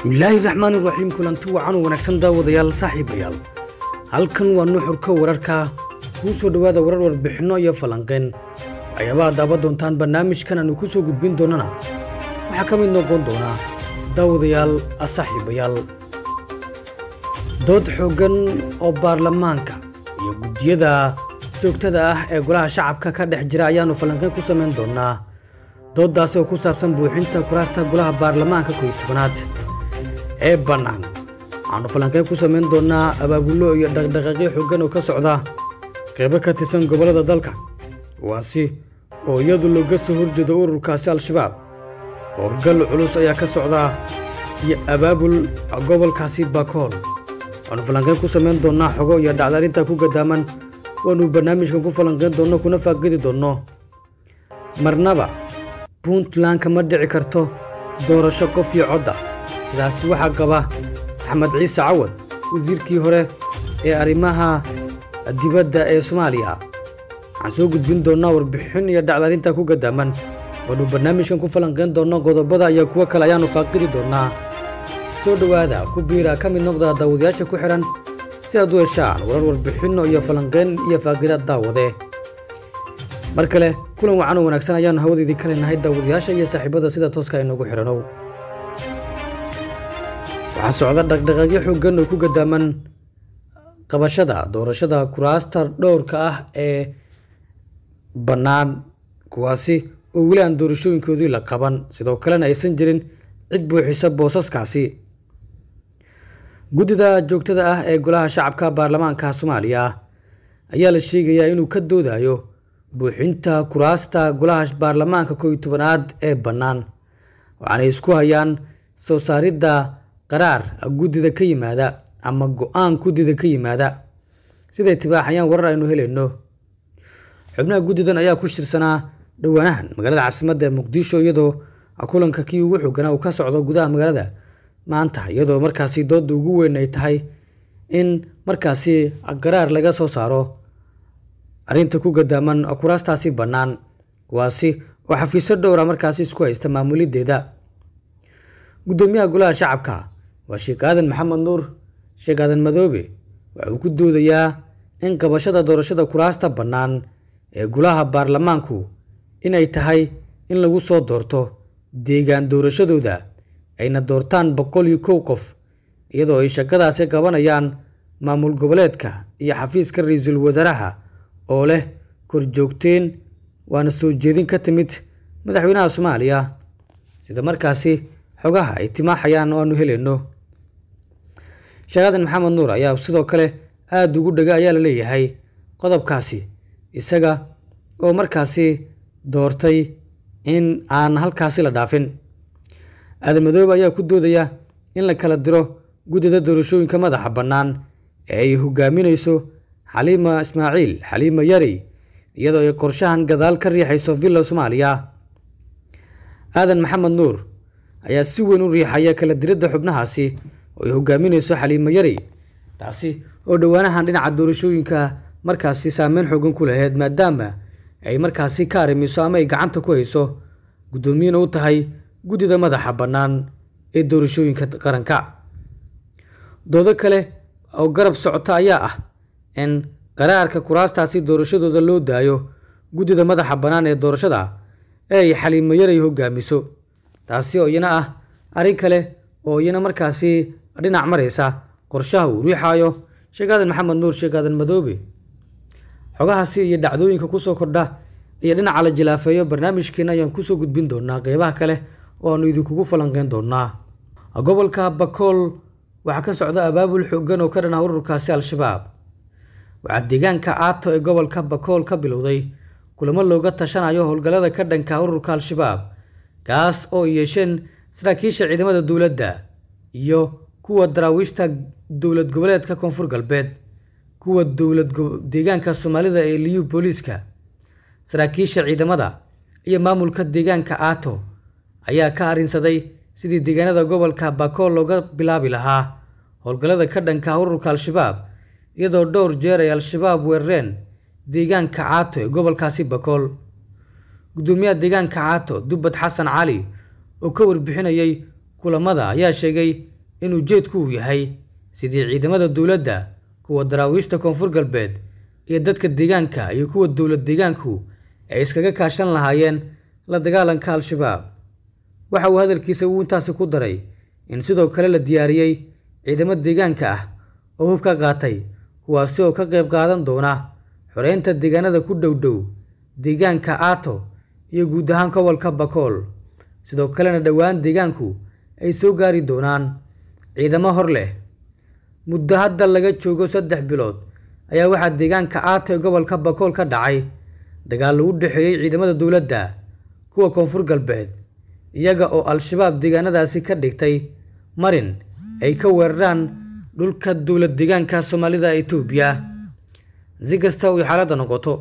bismillaahi raxmaan raxiim kulanti wacan wanaagsan daawadayaal saaxiibayaal halkan waa nuxurka wararka kuu soo dhawaada warar warbixinno iyo falanqeen waxyaabaha daawan doontaan barnaamijkan aanu ku soo gudbin doonana waxaa ka mid noqon doonaa daawadayaal saaxiibayaal dood xooggan oo baarlamaanka iyo guddiyada joogtada ah ee golaha shacabka ka dhex jira ayaannu falanqayn ku samayn doonnaa dooddaasi oo ku saabsan buuxinta kuraasta golaha baarlamaanka koyo tobanaad ee bannaan waxaannu falanqeyn ku samayn doonnaa abaabullo iyo dhaqdhaqaaqyo xoggan oo ka socda qaybo ka tirsan gobollada dalka kuwaasi oo iyadu looga soo horjeeda ururkaasi al-shabaab howlgal culus ayaa ka socdaa iyo abaabul gobolkaasi bakool waxaanu falanqayn ku samayn doonnaa xogo iyo dhacda arrintaa ku gadaaman waanu barnaamijkan ku falanqayn doonno kuna faaqidi doonno marnaba puntland kama dhici karto doorasho qof iyo codda sidaas waxaa qaba axmed ciise cawad wasiirkii hore ee arrimaha dibadda ee soomaaliya waxaan soo gudbin doonaa warbixin iyo dhacdarintaa ku gadaaman wanu barnaamijkan ku falanqayn doonnaa qodobada iyo kuwo kale ayaannu faaqidi doonnaa soo dhowaada ku biira ka mid noqda daawadayaasha ku xidhan si aad u heshaan warar warbixinno iyo falanqayn iyo faaqidaad daawade mar kale kulan wacan oo wanaagsan ayaannu hawadaydii ka leenahay daawadayaasha iyo saaxiibada sida tooska inoogu xidhanow waxaa socda dhaqdhaqaaqyo xoogan oo ku gadaaman qabashada doorashada kuraasta dhowrka ah ee bannaan kuwaasi oo weli aan doorashooyinkoodii la qaban sidoo kalena aysan jirin cid buuxisa boosaskaasi guddida joogtada ah ee golaha shacabka baarlamaanka soomaaliya ayaa la sheegayaa inuu ka doodayo buuxinta kuraasta golaha baarlamaanka kooiyo tobanaad ee bannaan waxaanay isku hayaan soo saaridda qaraar guddida ka yimaada ama go-aan guddida ka yimaada siday tibaaxayaan warar aynu helayno xubnaha guddidan ayaa ku shirsanaa dhowaanahan magaalada caasimada ee muqdisho iyadoo kulanka kii ugu xooganaa uu ka socdo gudaha magaalada maanta iyadoo markaasi dooda ugu weyn ay tahay in markaasi qaraar laga soo saaro arrinta ku gadaaman kuraastaasi bannaan kuwaasi oo xafiiso dhowra markaasi isku haysta maamulideeda gudoomiyaha golaha shacabka waa sheekh aadan maxamed nuur sheekh aadan madoobe waxuu ku doodayaa in qabashada doorashada kuraasta bannaan ee gulaha baarlamaanku inay tahay in lagu soo doorto deegaan doorashadooda ayna doortaan boqol iyo kow qof iyadoo ay shakadaasi qabanayaan maamul goboleedka iyo xafiiska ra-iisul wasaaraha oo leh korjoogteen waana soo jeedin ka timid madaxweynaha soomaaliya sida markaasi xogaha ay timaaxayaan oo aanu helayno sheekhadan maxamed nuur ayaa sidoo kale aada ugu dhega ayaa la leeyahay qodobkaasi isaga oo markaasi doortay in aan halkaasi la dhaafin aadan madoobe ayaa ku doodaya in la kala diro guddida doorashooyinka madaxa bannaan ee ay hogaaminayso xaliima ismaaciil xaliima yari iyadoo ay qorshahan gadaal ka riixayso villa soomaaliya aadan maxamed nuur ayaa si weyn u riixaya kala diridda xubnahaasi oo ay hogaaminayso xaliimo yari taasi oo dhowaanahan dhinaca doorashooyinka markaasi saameyn xoogan ku lahayd maadaama ay markaasi ka arimiso ama ay gacanta ku hayso guddoomiyana u tahay guddida madaxa bannaan ee doorashooyinka qaranka doodo kale oo garab socota ayaa ah in qaraarka kuraastaasi doorashadooda loo daayo guddida madaxa bannaan ee doorashada ee ay xaliimo hogaamiso taasi oo iyana ah arrin kale oo iyana markaasi dhinac maraysa qorshaha uu riixaayo sheekaadan maxamed nuur sheekaadan madoobe xogahaasi iyo dhacdooyinka kusoo kordha iyo dhinaca la jilaafeeyo barnaamijkeena ayaan kusoo gudbin doonaa qeybaha kale oo aanu idinkugu falanqeyn doonaa gobolka bakool waxaa ka socda abaabul xoogan oo ka dhan ah ururkaasi al-shabaab waxaa deegaanka caato ee gobolka bakool ka bilowday kulamo looga tashanayo howlgallada ka dhanka ururka al-shabaab kaas oo ay yeesheen saraakiisha ciidamada dowladda iyo kuwa daraawiishta dowlad goboleedka koonfur galbeed kuwa dowlad deegaanka soomaalida ee liyu booliiska saraakiisha ciidamada iyo maamulka deegaanka aato ayaa ka arrinsaday sidii deegaanada gobolka bakool looga bilaabi lahaa howlgallada ka dhanka ururka al-shabaab iyadoo dhowr jeer ay al-shabaab weerareen deegaanka caato ee gobolkaasi bakool gudoomiyaha deegaanka caato dubbad xasan cali oo ka warbixinayay kulamada ayaa sheegay inuu jeedku uu yahay sidii ciidamada dowladda kuwa daraawiishta koonfur galbeed iyo dadka deegaanka iyo kuwa dowlad deegaanku ay iskaga kaashan lahaayeen la dagaalanka al-shabaab waxa uu hadalkiisa uu intaasi ku daray in sidoo kale la diyaariyey ciidamo deegaanka ah oo hub ka qaatay kuwaasi oo ka qayb qaadan doona xoreynta deegaanada ku dhowdhow deegaanka aato iyo guud ahaan gobolka bakool sidoo kalena dhowaan deegaanku ay soo gaari doonaan ciidamo hor leh muddo hadda laga joogo saddex bilood ayaa waxaa deegaanka aata gobolka bakool ka dhacay dagaal lagu dhexeeyey ciidamada dowladda kuwa koonfur galbeed iyaga oo al-shabaab deegaanadaasi ka dhigtay marin ay ka weeraraan dhulka dowlad deegaanka soomaalida etoobiya si kasta uy xaaladda noqoto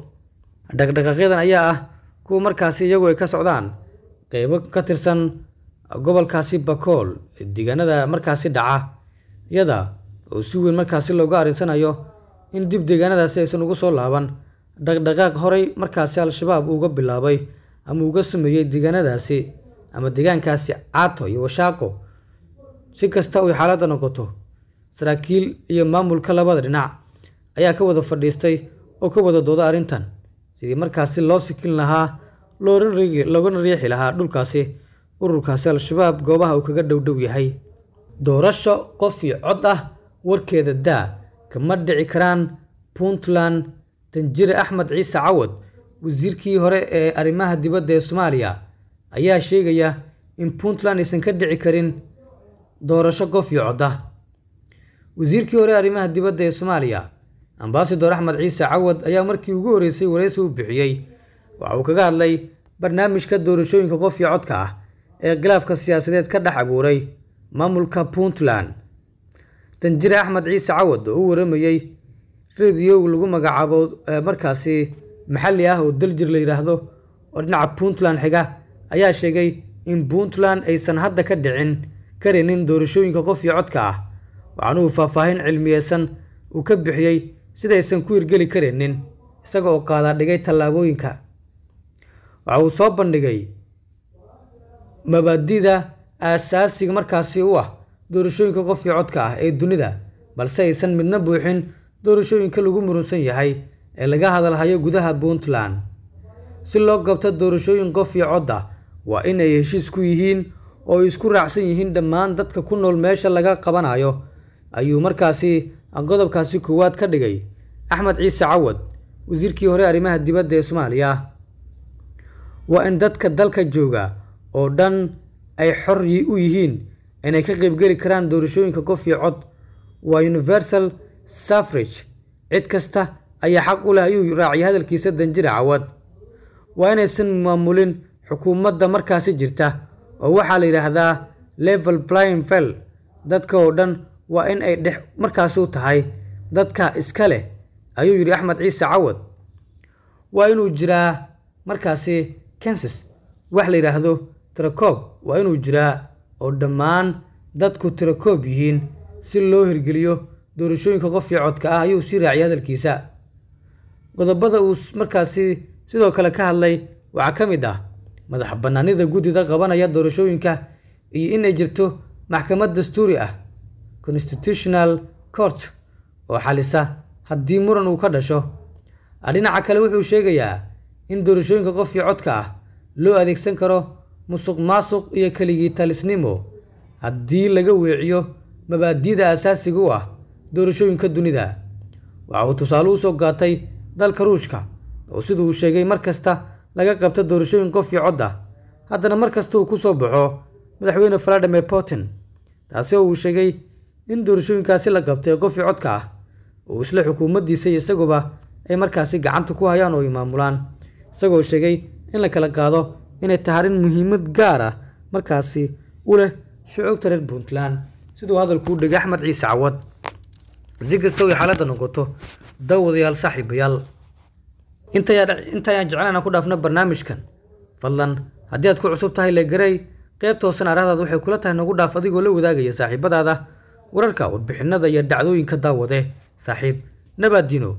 dhaqdhaqaaqyadan ayaa ah kuwa markaasi iyagu ay ka socdaan qeybo ka tirsan gobolkaasi bakool deegaanada markaasi dhaca yada oo si weyn markaasi looga arinsanayo in dib deegaanadaasi aysan ugu soo laaban dhaqdhaqaaq horay markaasi al-shabaab uuga bilaabay ama uga sameeyey deegaanadaasi ama deegaankaasi caato iyo washaaqo si kasta uy xaaladda noqoto saraakiil iyo maamulka labada dhinac ayaa ka wada fadhiistay oo ka wada dooda arrintan sidii markaasi loo sikin lahaa loogana riixi lahaa dhulkaasi ururkaasi al-shabaab goobaha uu kaga dhowdhow yahay doorasho qof iyo cod ah warkeeda daa kama dhici karaan puntland tanjire axmed ciise cawad wasiirkii hore ee arrimaha dibadda ee soomaaliya ayaa sheegaya in puntland aysan ka dhici karin doorasho qof iyo cod ah wasiirkii hore arrimaha dibadda ee soomaaliya ambasador axmed ciise cawad ayaa markii ugu horreysay wareysi u bixiyey waxa uu kaga hadlay barnaamijka doorashooyinka qof iyo codka ah ee khilaafka siyaasadeed ka dhex abuuray maamulka puntland danjire axmed ciise cawad oo u waramayey radiow lagu magacaabo markaasi maxalli ah oo daljir la yidhaahdo oo dhinaca puntland xiga ayaa sheegay in puntland aysan hadda ka dhicin karinin doorashooyinka qof iyo codka ah waxaana uu faahfaahin cilmiyeysan uu ka bixiyey sidaysan ku hirgeli karinin isaga oo qaadaa dhigay tallaabooyinka waxa uu soo bandhigay mabaadida aasaasiga markaasi u ah doorashooyinka qofkii codka ah ee dunida balse aysan midna buuxin doorashooyinka lagu murunsan yahay ee laga hadalhayo gudaha puntland si loo qabto doorashooyin qofkii cod ah waa in ay heshiis ku yihiin oo ay isku raacsan yihiin dhammaan dadka ku nool meesha laga qabanayo ayuu markaasi godobkaasi koowaad ka dhigay axmed ciise cawad wasiirkii hore arrimaha dibadda ee soomaaliya waa in dadka dalka jooga oo dhan ay xorri u yihiin inay ka qaybgeli karaan doorashooyinka gof cod waa universal safrage cid kasta ayaa xaq u leh ayuu raaciyay hadalkiisa danjira cawad waa inaysan maamulin xukuumadda markaasi jirta oo waxaa la yidhaahdaa level plyin fel dadka oo dhan waa in ay dhex markaasuu tahay dadka iska leh ayuu yidhi axmed ciise cawad waa inuu jiraa markaasi kensas wax la yidhaahdo tirakoob waa inuu jiraa oo dhammaan dadku tirakoob yihiin si loo hirgeliyo doorashooyinka qofkii codka ah ayuu sii raaciyay hadalkiisa qodobada uu markaasi sidoo kale ka hadlay waxaa ka mid ah madax bannaanida guddida qabanaya doorashooyinka iyo inay jirto maxkamad dastuuri ah constitutional court oo xalisa haddii muran uu ka dhasho dhinaca kale wuxuu sheegayaa in doorashooyinka qofkii codka ah loo adeegsan karo musuq maasuq iyo keligii talisnimo haddii laga weeciyo mabaadi'da asaasiga u ah doorashooyinka dunida waxa uu tusaale u soo gaatay dalka ruushka oo sida uu sheegay mar kasta laga qabta doorashooyin qof iyo cod ah haddana mar kasta uu ku soo baxo madaxweyne valadimir putin taasi oo uu sheegay in doorashooyinkaasi la qabtay ee qof codka ah uu isla xukuumaddiisa iyo isaguba ay markaasi gacanta ku hayaan oo ay maamulaan isagoo sheegay in la kala qaado inay tahay arin muhiimad gaar ah markaasi u leh shucuubta reer puntland siduu hadalku u dhegay axmed ciise cawad si kasta way xaalada noqoto daawadayaal saaxiibayaal intaayaan jeclaan aan ku dhaafno barnaamijkan fadlan haddii aad ku cusub tahay legarey qayb toosan araadaada waxay kula tahay nagu dhaaf adigoo la wadaagaya saaxiibadaada wararka warbixinada iyo dhacdooyinka daawade saaxiib nabaadino